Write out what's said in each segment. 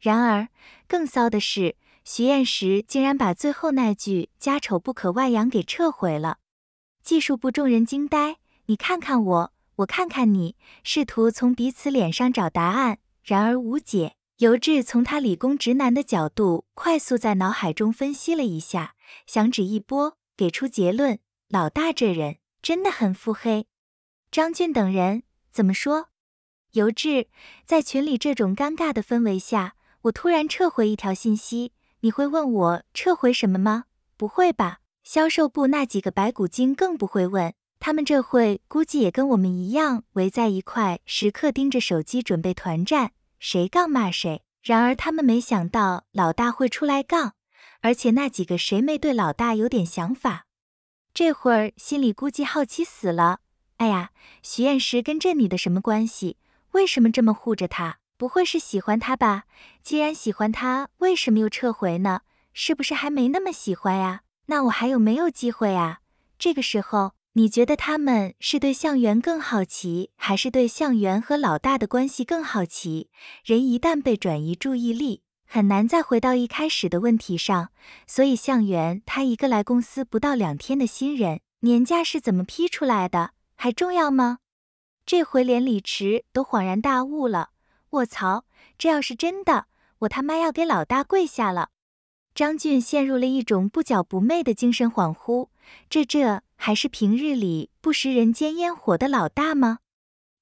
然而，更骚的是，徐燕石竟然把最后那句“家丑不可外扬”给撤回了。技术部众人惊呆，你看看我，我看看你，试图从彼此脸上找答案，然而无解。尤志从他理工直男的角度，快速在脑海中分析了一下，响指一拨，给出结论：老大这人真的很腹黑。张俊等人怎么说？尤志在群里这种尴尬的氛围下。我突然撤回一条信息，你会问我撤回什么吗？不会吧？销售部那几个白骨精更不会问，他们这会估计也跟我们一样围在一块，时刻盯着手机准备团战，谁杠骂谁。然而他们没想到老大会出来杠，而且那几个谁没对老大有点想法，这会儿心里估计好奇死了。哎呀，徐燕石跟这女的什么关系？为什么这么护着她？不会是喜欢他吧？既然喜欢他，为什么又撤回呢？是不是还没那么喜欢呀？那我还有没有机会呀？这个时候，你觉得他们是对向元更好奇，还是对向元和老大的关系更好奇？人一旦被转移注意力，很难再回到一开始的问题上。所以向元，他一个来公司不到两天的新人，年假是怎么批出来的？还重要吗？这回连李池都恍然大悟了。卧槽！这要是真的，我他妈要给老大跪下了！张俊陷入了一种不骄不昧的精神恍惚，这这还是平日里不食人间烟火的老大吗？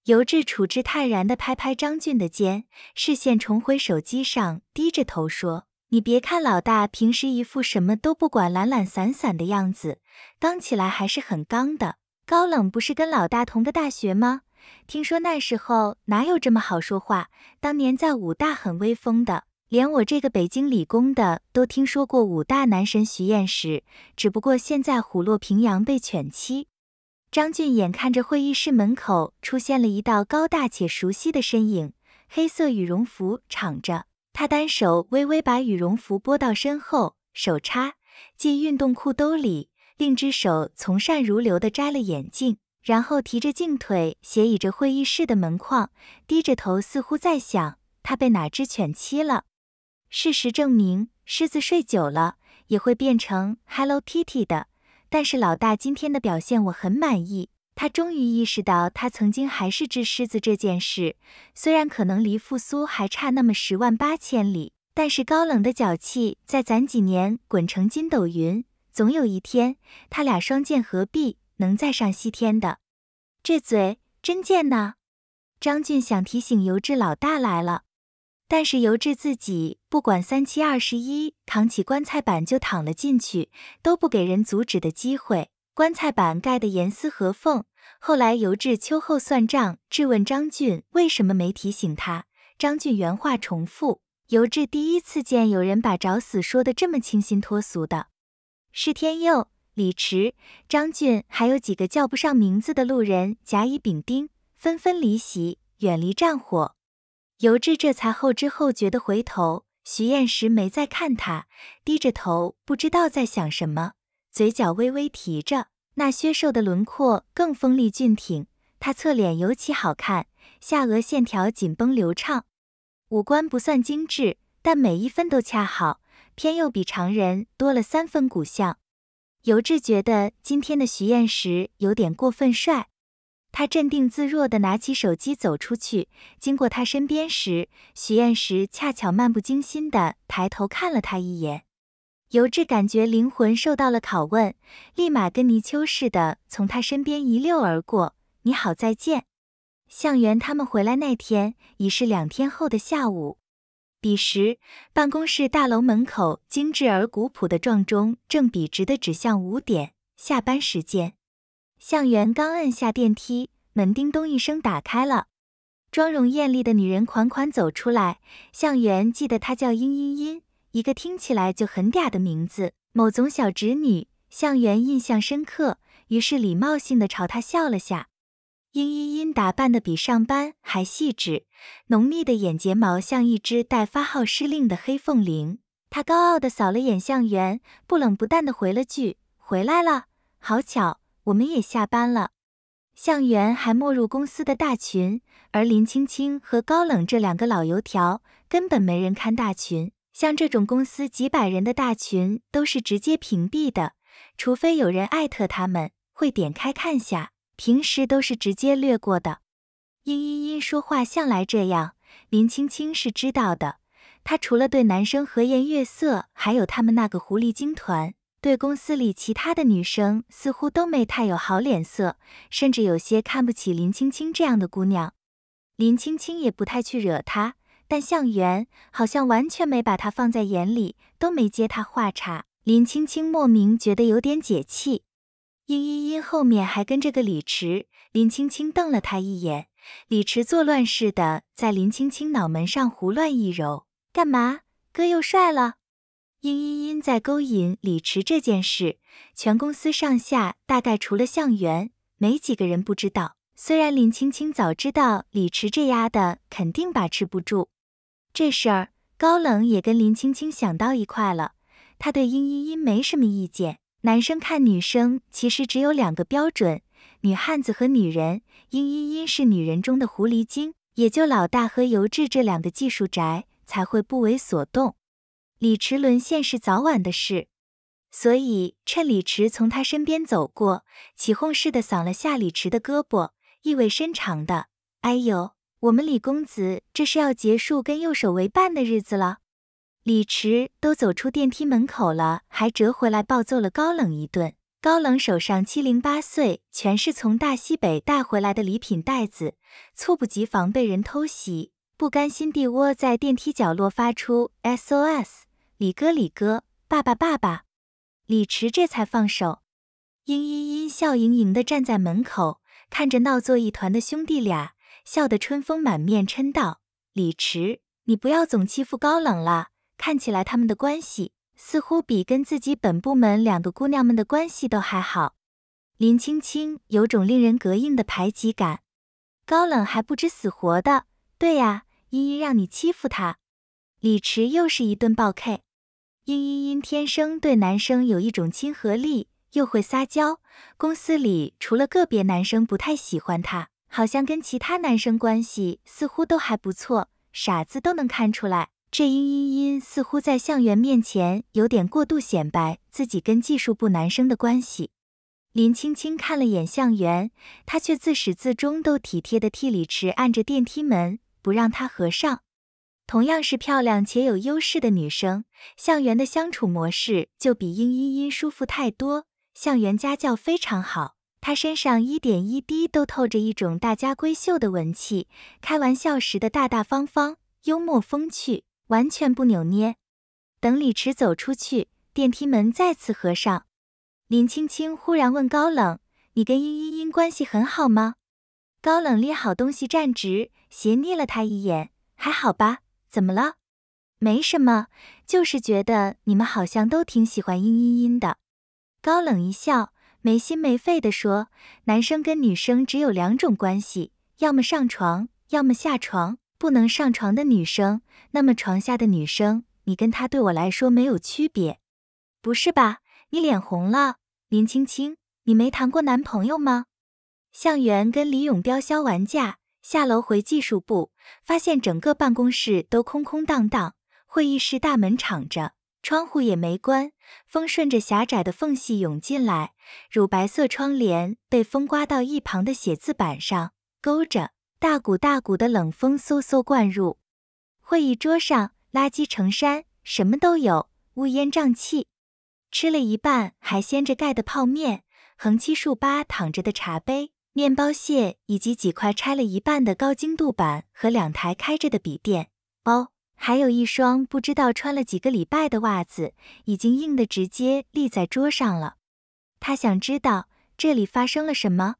尤志处之泰然地拍拍张俊的肩，视线重回手机上，低着头说：“你别看老大平时一副什么都不管、懒懒散散的样子，刚起来还是很刚的。高冷不是跟老大同个大学吗？”听说那时候哪有这么好说话？当年在武大很威风的，连我这个北京理工的都听说过武大男神徐燕时。只不过现在虎落平阳被犬欺。张俊眼看着会议室门口出现了一道高大且熟悉的身影，黑色羽绒服敞着，他单手微微把羽绒服拨到身后，手插进运动裤兜里，另一手从善如流地摘了眼镜。然后提着镜腿斜倚着会议室的门框，低着头，似乎在想他被哪只犬欺了。事实证明，狮子睡久了也会变成 Hello Kitty 的。但是老大今天的表现我很满意，他终于意识到他曾经还是只狮子这件事。虽然可能离复苏还差那么十万八千里，但是高冷的脚气在攒几年滚成筋斗云，总有一天他俩双剑合璧。能再上西天的，这嘴真贱呐！张俊想提醒尤志老大来了，但是尤志自己不管三七二十一，扛起棺材板就躺了进去，都不给人阻止的机会。棺材板盖得严丝合缝。后来尤志秋后算账，质问张俊为什么没提醒他。张俊原话重复。尤志第一次见有人把找死说的这么清新脱俗的，是天佑。李迟、张俊还有几个叫不上名字的路人，甲乙丙丁纷纷离席，远离战火。尤志这才后知后觉地回头，徐燕时没再看他，低着头不知道在想什么，嘴角微微提着，那削瘦的轮廓更锋利俊挺，他侧脸尤其好看，下颚线条紧绷流畅，五官不算精致，但每一分都恰好，偏又比常人多了三分骨相。尤志觉得今天的许晏石有点过分帅，他镇定自若地拿起手机走出去，经过他身边时，许晏石恰巧漫不经心地抬头看了他一眼。尤志感觉灵魂受到了拷问，立马跟泥鳅似的从他身边一溜而过。你好，再见。向远他们回来那天已是两天后的下午。彼时，办公室大楼门口精致而古朴的撞钟正笔直地指向五点，下班时间。向元刚摁下电梯门，叮咚一声打开了。妆容艳丽的女人款款走出来。向元记得她叫殷殷殷，一个听起来就很嗲的名字。某总小侄女，向元印象深刻，于是礼貌性地朝她笑了下。殷殷殷打扮的比上班还细致，浓密的眼睫毛像一只待发号施令的黑凤铃。她高傲地扫了眼向园，不冷不淡地回了句：“回来了，好巧，我们也下班了。”向园还没入公司的大群，而林青青和高冷这两个老油条根本没人看大群。像这种公司几百人的大群都是直接屏蔽的，除非有人艾特他们，会点开看下。平时都是直接略过的，殷殷殷说话向来这样，林青青是知道的。她除了对男生和颜悦色，还有他们那个狐狸精团，对公司里其他的女生似乎都没太有好脸色，甚至有些看不起林青青这样的姑娘。林青青也不太去惹她，但向远好像完全没把她放在眼里，都没接她话茬。林青青莫名觉得有点解气。殷茵茵后面还跟着个李迟，林青青瞪了他一眼。李迟作乱似的在林青青脑门上胡乱一揉，干嘛？哥又帅了？殷茵茵在勾引李迟这件事，全公司上下大概除了向远，没几个人不知道。虽然林青青早知道李迟这丫的肯定把持不住，这事儿高冷也跟林青青想到一块了，他对殷茵茵没什么意见。男生看女生，其实只有两个标准：女汉子和女人。殷殷殷是女人中的狐狸精，也就老大和尤志这两个技术宅才会不为所动。李池沦陷是早晚的事，所以趁李池从他身边走过，起哄似的搡了下李池的胳膊，意味深长的：“哎呦，我们李公子这是要结束跟右手为伴的日子了。”李迟都走出电梯门口了，还折回来暴揍了高冷一顿。高冷手上七零八碎，全是从大西北带回来的礼品袋子，猝不及防被人偷袭，不甘心地窝在电梯角落发出 SOS，李哥李哥，爸爸爸爸。李迟这才放手，殷殷殷笑盈盈地站在门口，看着闹作一团的兄弟俩，笑得春风满面，嗔道：“李迟，你不要总欺负高冷了。”看起来他们的关系似乎比跟自己本部门两个姑娘们的关系都还好。林青青有种令人膈应的排挤感，高冷还不知死活的。对呀，茵茵让你欺负她。李池又是一顿暴 K。茵茵茵天生对男生有一种亲和力，又会撒娇。公司里除了个别男生不太喜欢她，好像跟其他男生关系似乎都还不错，傻子都能看出来。这殷殷殷似乎在向园面前有点过度显摆自己跟技术部男生的关系。林青青看了眼向园，她却自始至终都体贴的替李池按着电梯门，不让他合上。同样是漂亮且有优势的女生，向园的相处模式就比殷殷殷舒服太多。向园家教非常好，她身上一点一滴都透着一种大家闺秀的文气，开玩笑时的大大方方，幽默风趣。完全不扭捏。等李迟走出去，电梯门再次合上。林青青忽然问高冷：“你跟殷殷殷关系很好吗？”高冷拎好东西站直，斜睨了他一眼：“还好吧？怎么了？没什么，就是觉得你们好像都挺喜欢殷殷殷的。”高冷一笑，没心没肺地说：“男生跟女生只有两种关系，要么上床，要么下床。”不能上床的女生，那么床下的女生，你跟她对我来说没有区别，不是吧？你脸红了，林青青，你没谈过男朋友吗？向远跟李永彪消完架，下楼回技术部，发现整个办公室都空空荡荡，会议室大门敞着，窗户也没关，风顺着狭窄的缝隙涌进来，乳白色窗帘被风刮到一旁的写字板上，勾着。大股大股的冷风嗖嗖灌入。会议桌上垃圾成山，什么都有，乌烟瘴气。吃了一半还掀着盖的泡面，横七竖八躺着的茶杯、面包屑，以及几块拆了一半的高精度板和两台开着的笔电包，还有一双不知道穿了几个礼拜的袜子，已经硬的直接立在桌上了。他想知道这里发生了什么。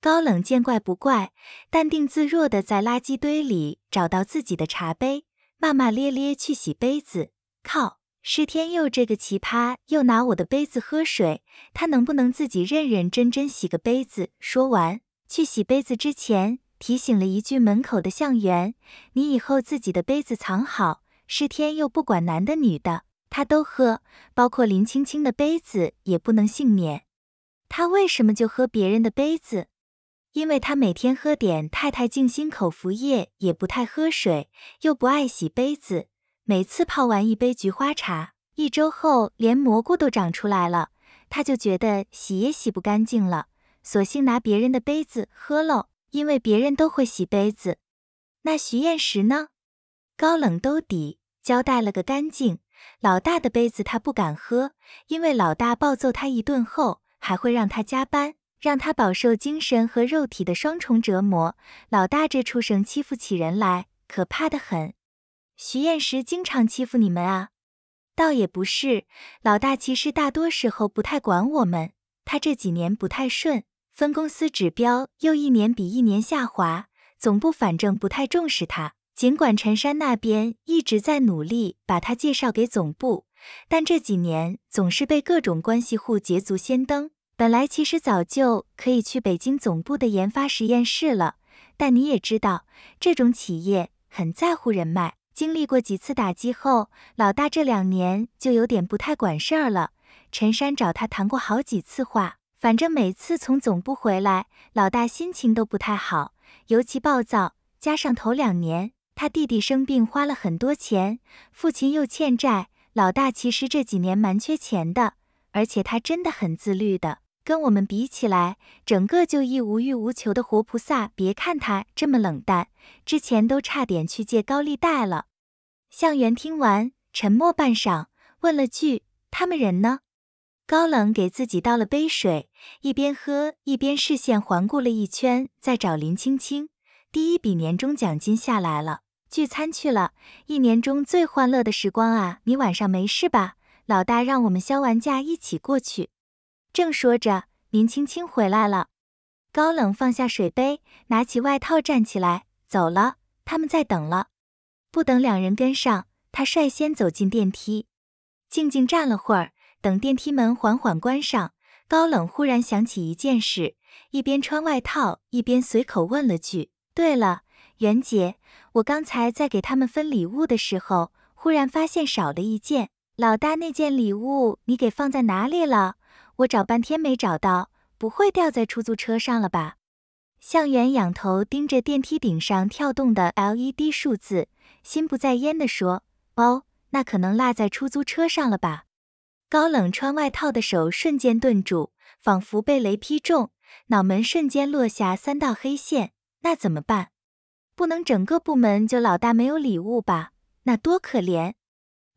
高冷见怪不怪，淡定自若地在垃圾堆里找到自己的茶杯，骂骂咧咧去洗杯子。靠，施天佑这个奇葩又拿我的杯子喝水，他能不能自己认认真真洗个杯子？说完去洗杯子之前提醒了一句门口的向元：“你以后自己的杯子藏好。”施天佑不管男的女的，他都喝，包括林青青的杯子也不能幸免。他为什么就喝别人的杯子？因为他每天喝点太太静心口服液，也不太喝水，又不爱洗杯子，每次泡完一杯菊花茶，一周后连蘑菇都长出来了，他就觉得洗也洗不干净了，索性拿别人的杯子喝喽，因为别人都会洗杯子。那徐燕石呢？高冷兜底，交代了个干净。老大的杯子他不敢喝，因为老大暴揍他一顿后，还会让他加班。让他饱受精神和肉体的双重折磨。老大这畜生欺负起人来，可怕的很。徐燕石经常欺负你们啊？倒也不是，老大其实大多时候不太管我们。他这几年不太顺，分公司指标又一年比一年下滑，总部反正不太重视他。尽管陈山那边一直在努力把他介绍给总部，但这几年总是被各种关系户捷足先登。本来其实早就可以去北京总部的研发实验室了，但你也知道，这种企业很在乎人脉。经历过几次打击后，老大这两年就有点不太管事儿了。陈山找他谈过好几次话，反正每次从总部回来，老大心情都不太好，尤其暴躁。加上头两年他弟弟生病花了很多钱，父亲又欠债，老大其实这几年蛮缺钱的。而且他真的很自律的。跟我们比起来，整个就一无欲无求的活菩萨。别看他这么冷淡，之前都差点去借高利贷了。向远听完，沉默半晌，问了句：“他们人呢？”高冷给自己倒了杯水，一边喝一边视线环顾了一圈，在找林青青。第一笔年终奖金下来了，聚餐去了。一年中最欢乐的时光啊！你晚上没事吧？老大让我们销完假一起过去。正说着，林青青回来了。高冷放下水杯，拿起外套，站起来走了。他们在等了，不等两人跟上，他率先走进电梯，静静站了会儿，等电梯门缓缓关上。高冷忽然想起一件事，一边穿外套，一边随口问了句：“对了，袁姐，我刚才在给他们分礼物的时候，忽然发现少了一件。老大那件礼物你给放在哪里了？”我找半天没找到，不会掉在出租车上了吧？向远仰头盯着电梯顶上跳动的 LED 数字，心不在焉地说：“哦，那可能落在出租车上了吧。”高冷穿外套的手瞬间顿住，仿佛被雷劈中，脑门瞬间落下三道黑线。那怎么办？不能整个部门就老大没有礼物吧？那多可怜！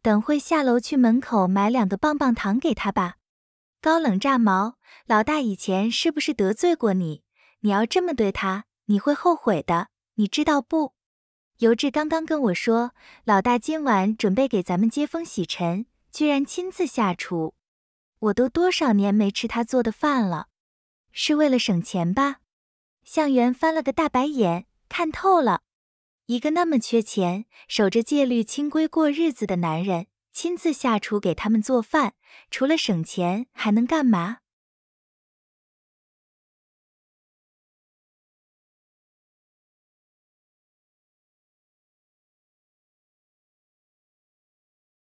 等会下楼去门口买两个棒棒糖给他吧。高冷炸毛，老大以前是不是得罪过你？你要这么对他，你会后悔的，你知道不？尤志刚刚跟我说，老大今晚准备给咱们接风洗尘，居然亲自下厨。我都多少年没吃他做的饭了，是为了省钱吧？向远翻了个大白眼，看透了，一个那么缺钱，守着戒律清规过日子的男人。亲自下厨给他们做饭，除了省钱还能干嘛？